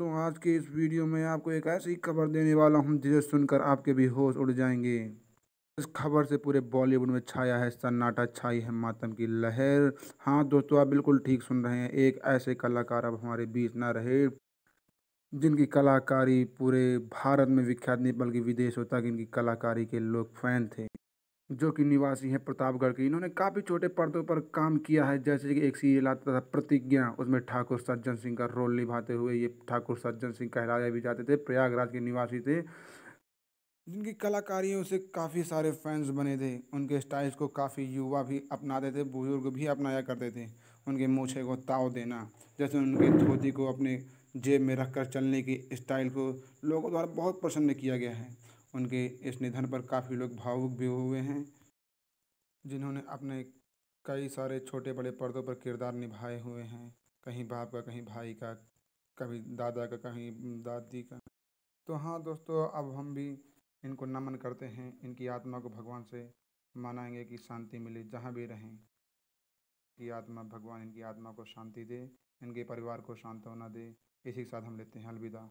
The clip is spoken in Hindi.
दोस्तों आज के इस वीडियो में आपको एक ऐसी खबर देने वाला हूं जिसे सुनकर आपके भी होश उड़ जाएंगे इस खबर से पूरे बॉलीवुड में छाया है सन्नाटा छाई है मातम की लहर हाँ दोस्तों आप बिल्कुल ठीक सुन रहे हैं एक ऐसे कलाकार अब हमारे बीच ना रहे जिनकी कलाकारी पूरे भारत में विख्यात नहीं बल्कि विदेशों तक इनकी कलाकारी के लोग फैन थे जो कि निवासी हैं प्रतापगढ़ के इन्होंने काफ़ी छोटे पर्दों पर काम किया है जैसे कि एक सीरियल आता था प्रतिज्ञा उसमें ठाकुर सज्जन सिंह का रोल निभाते हुए ये ठाकुर सज्जन सिंह कहलाया भी जाते थे प्रयागराज के निवासी थे जिनकी कलाकारियों से काफ़ी सारे फैंस बने थे उनके स्टाइल्स को काफ़ी युवा भी अपनाते थे बुजुर्ग भी अपनाया करते थे उनके मूछे को ताव देना जैसे उनकी धोती को अपने जेब में रखकर चलने की स्टाइल को लोगों द्वारा बहुत पसंद किया गया है उनके इस निधन पर काफ़ी लोग भावुक भी हुए हैं जिन्होंने अपने कई सारे छोटे बड़े पर्दों पर किरदार निभाए हुए हैं कहीं बाप का कहीं भाई का कभी दादा का कहीं दादी का तो हाँ दोस्तों अब हम भी इनको नमन करते हैं इनकी आत्मा को भगवान से मनाएंगे कि शांति मिले जहाँ भी रहें कि आत्मा भगवान इनकी आत्मा को शांति दे इनके परिवार को शांत होना दे इसी के साथ हम लेते हैं अलविदा